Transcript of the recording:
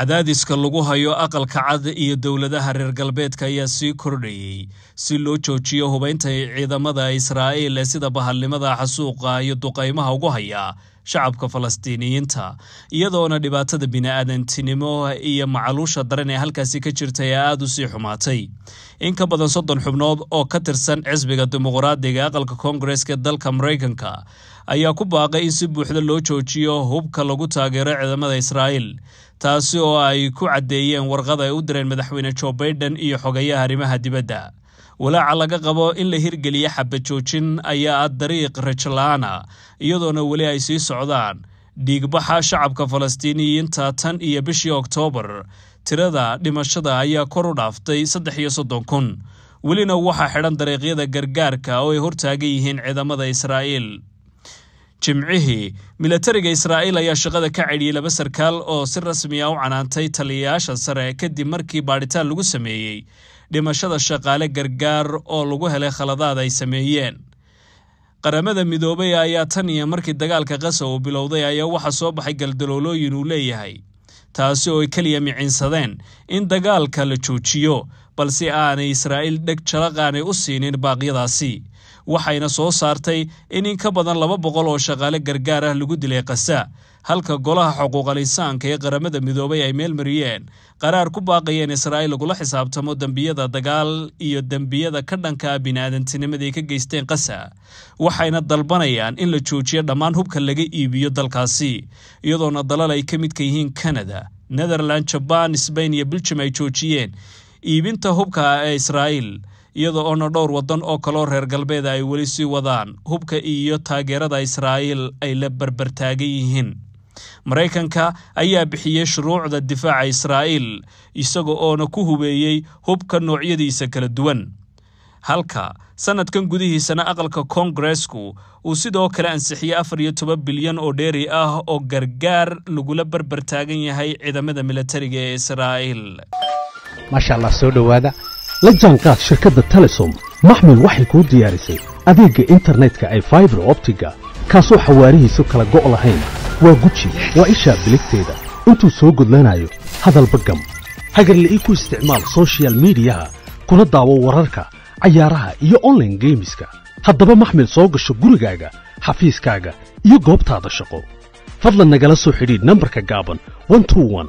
cadaadiska lagu hayo aqalka cad iyo dowladaha reer galbeedka ayaa sii kordhayey si loo joojiyo hubaynta ciidamada israa'iil ee sida bahalnimada xasuuqa iyo duqaymaha ugu haya shacabka falastiiniyiinta iyadoona dhibaatada bini-aadantinimo iyo macaluusha daran ee halkaasi ka jirta jirtay aada u sii xumaatay in ka badan soddon xubnood oo ka tirsan xisbiga dimuqraadiga aqalka koongareska dalka maraykanka ayaa ku baaqay in si buuxda loo joojiyo hubka lagu taageero ciidamada israa'iil taasi oo ay ku caddeeyeen warqad ay u direen madaxweyne jo baiden iyo xogayaha arrimaha dibadda walaaca laga qabo in la hirgeliya xabajoojin ayaa dariiq rajalaana iyadoona weli ay sii socdaan dhiigbaxa shacabka falastiiniyiinta tan iyo bishii oktoobar tirada dhimashada ayaa kor u dhaaftay saddex iyo soddon kun welina waxaa xidhan dariiqyada gargaarka oo ay hortaagan yihiin ciidamada israa'iil jimcihii milatariga israa'iil ayaa shaqada ka cedhiyey laba sarkaal oo si rasmi a ah u canaantay taliyayaasha sare kadib markii baadhitaan lagu sameeyey dhimashada shaqaale gargaar oo lagu helay khaladaad ay sameeyeen qaramada midoobay ayaa tan iyo markii dagaalka qasa uu bilowday ayaa waxaa soo baxay galdaloolooyin uu leeyahay taasi oo ay keliya micinsadeen in dagaalka la joojiyo balse aanay israa'iil dheg jalaqaanay u siinin baaqyadaasi waxayna soo saartay in in ka badan laba boqol oo shaqaale gargaar ah lagu dilay kasa halka golaha xuquuqalisaanka ee qaramada midoobay ay meel mariyeen qaraar ku baaqayeen israa'iil lagula xisaabtamo dembiyada dagaal iyo dembiyada ka dhanka ah bini'aadantinimadaay ka geysteen kasa waxayna dalbanayaan in la joojiyo dhammaan hubka laga iibiyo dalkaasi iyadoona dalal ay ka midka yihiin kanada netherland jabaan sbain iyo biljam ay joojiyeen iibinta hubka ee israa'iil iyada oona dhowr waddan oo kaloo reer galbeeda ay weli sii wadaan hubka iyo taageerada israa'iil ay la barbartaagan yihiin maraykanka ayaa bixiyey shuruucda difaaca israa'iil isaga oona ku hubeeyey hubka noocyadiisa kala duwan halka sannadkan gudihiisana aqalka koongareesku uu sidoo kale ansixiyey afar iyo toban bilyan oo dheeri ah oo gargaar lagula barbar taagan yahay ciidamada milatariga ee israa'iil maasha allah soo dhowaada la jaanqaad shirkadda telesom maxmil waxay kuu diyaarisay adeegga internetka ee faibar optiga kaasoo xawaarihiisu kala go' lahayn waa guji waa ishaa biligteeda intuu soo gudlanaayo hadalba gam hagarli'ii ku isticmaal soshiyal miidiyaha kuna daawo wararka cayaaraha iyo onlaine geemiska haddaba maxmil soo gasho gurigaaga xafiiskaaga iyo goobtaada shaqo fadlan nagala soo xidhiidh nambarka gaaban